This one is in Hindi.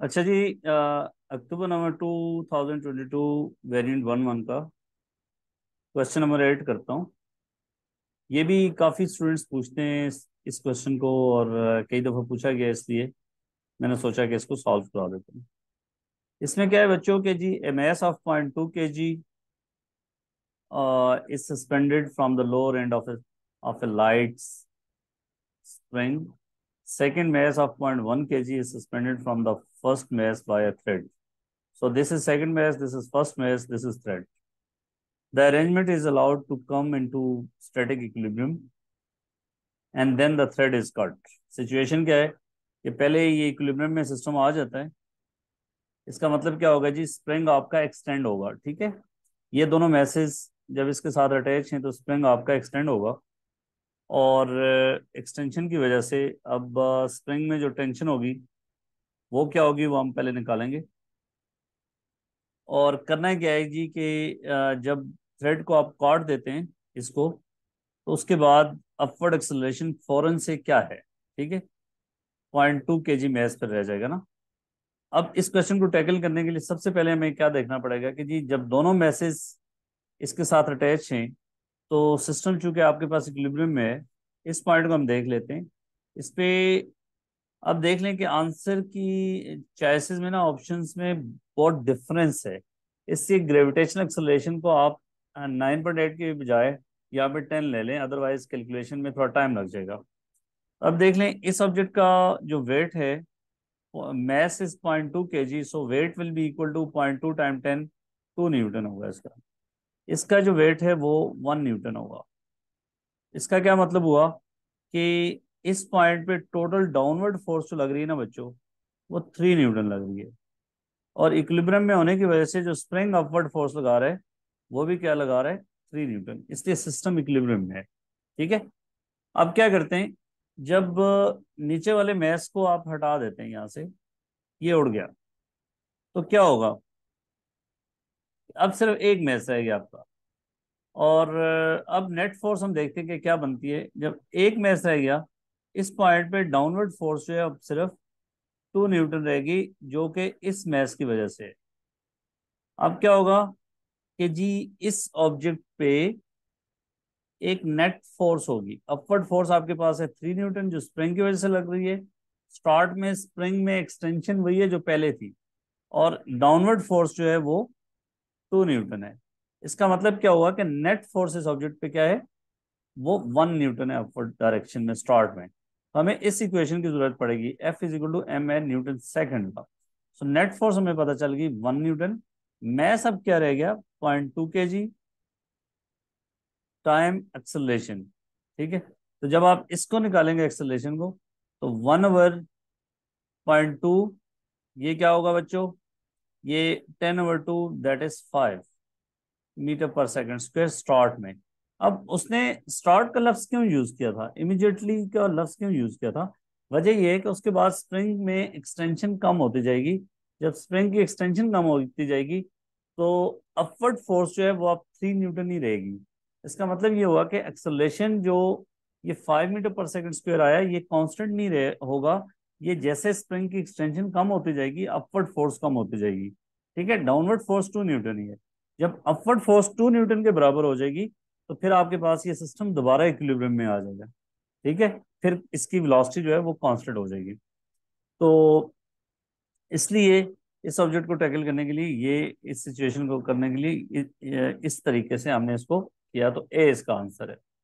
अच्छा जी October number two thousand twenty two variant one one का क्वेश्चन नंबर एट करता हूँ ये भी काफ़ी स्टूडेंट्स पूछते हैं इस क्वेश्चन को और कई दफ़ा पूछा गया इसलिए मैंने सोचा कि इसको सॉल्व करा देते हैं इसमें क्या है बच्चों के G M S of point two K G is suspended from the lower end of of a light spring second mass of 0.1 kg is suspended from the first mass by a thread. So this is second mass, this is first mass, this is thread. The arrangement is allowed to come into static equilibrium and then the thread is cut. Situation kya hai? कि pehle ye equilibrium mein system aa jata hai. Iska matlab kya hoga ji? Spring aapka extend hoga, theek hai? Ye dono masses jab iske साथ attach hain to spring aapka extend hoga. और एक्सटेंशन की वजह से अब स्प्रिंग में जो टेंशन होगी वो क्या होगी वो हम पहले निकालेंगे और करना क्या है जी कि जब थ्रेड को आप काट देते हैं इसको तो उसके बाद अपवर्ड एक्सलेशन फॉरन से क्या है ठीक है पॉइंट टू के जी मैस पर रह जाएगा ना अब इस क्वेश्चन को टैकल करने के लिए सबसे पहले हमें क्या देखना पड़ेगा कि जी जब दोनों मैसेज इसके साथ अटैच हैं तो सिस्टम चूंकि आपके पास इक्विलिब्रियम में है इस पॉइंट को हम देख लेते हैं इस पर अब देख लें कि आंसर की चॉइसेस में ना ऑप्शंस में बहुत डिफरेंस है इससे ग्रेविटेशन एक्सलेशन को आप नाइन पॉइंट एट के बजाय यहाँ पे टेन ले लें अदरवाइज कैलकुलेशन में थोड़ा टाइम लग जाएगा अब देख लें इस ऑब्जेक्ट का जो वेट है mess is point two K G so weight will be equal to point two times ten two newton होगा इसका इसका जो वेट है वो वन न्यूटन होगा इसका क्या मतलब हुआ कि इस पॉइंट पे टोटल डाउनवर्ड फोर्स जो लग रही है ना बच्चों वो थ्री न्यूटन लग रही है और इक्विलिब्रियम में होने की वजह से जो स्प्रिंग अपवर्ड फोर्स लगा रहा है वो भी क्या लगा रहा है थ्री न्यूटन इसलिए सिस्टम इक्विलिब्रियम में है ठीक है अब क्या करते हैं जब नीचे वाले मैस को आप हटा देते हैं यहाँ से ये उड़ गया तो क्या होगा अब सिर्फ एक मैच रह गया आपका और अब नेट फोर्स हम देखते हैं कि क्या बनती है जब एक मैच रह गया हाँ, इस पॉइंट पे डाउनवर्ड फोर्स जो है अब सिर्फ टू न्यूटन रहेगी जो कि इस मैच की वजह से अब क्या होगा कि जी इस ऑब्जेक्ट पे एक नेट फोर्स होगी अपवर्ड फोर्स आपके पास है थ्री न्यूटन जो स्प्रिंग की वजह से लग रही है स्टार्ट में स्प्रिंग में एक्सटेंशन वही है जो पहले थी और डाउनवर्ड फोर्स जो है वो टू न्यूटन है इसका मतलब क्या हुआ कि नेट फोर्स इस ऑब्जेक्ट पे क्या है वो वन न्यूटन है अपवर्ड डायरेक्शन में स्टार्ट में तो हमें इस इक्वेशन की जरूरत पड़ेगी F is equal to M A newton second का सो नेट फोर्स हमें पता चल गई वन न्यूटन मैस अब क्या रह गया पॉइंट टू के जी टाइम एक्सलेशन ठीक है तो जब आप इसको निकालेंगे एक्सलेशन को तो वन ओवर पॉइंट टू ये क्या होगा बच्चों ये ten over two that is five metre per second square start में अब उसने स्टार्ट का लफ्ज क्यों यूज किया था इमिजिएटली का लफ्ज क्यों यूज किया था वजह यह है कि उसके बाद स्प्रिंग में एक्सटेंशन कम होती जाएगी जब स्प्रिंग की एक्सटेंशन कम होती जाएगी तो अपवर्ड फोर्स जो है वो आप थ्री न्यूटन ही रहेगी इसका मतलब ये हुआ कि एक्सलेशन जो ये five metre per second square आया ये कॉन्स्टेंट नहीं रहे होगा ये जैसे स्प्रिंग की एक्सटेंशन कम होती जाएगी अपवर्ड फोर्स कम होती जाएगी ठीक है डाउनवर्ड फोर्स टू न्यूटन ही है जब अपवर्ड फोर्स टू न्यूटन के बराबर हो जाएगी तो फिर आपके पास ये सिस्टम दोबारा इक्विलिब्रियम में आ जाएगा ठीक है फिर इसकी वेलोसिटी जो है वो कांस्टेंट हो जाएगी तो इसलिए इस सब्जेक्ट को टैकल करने के लिए ये इस सिचुएशन को करने के लिए इस तरीके से हमने इसको किया तो ए इसका आंसर है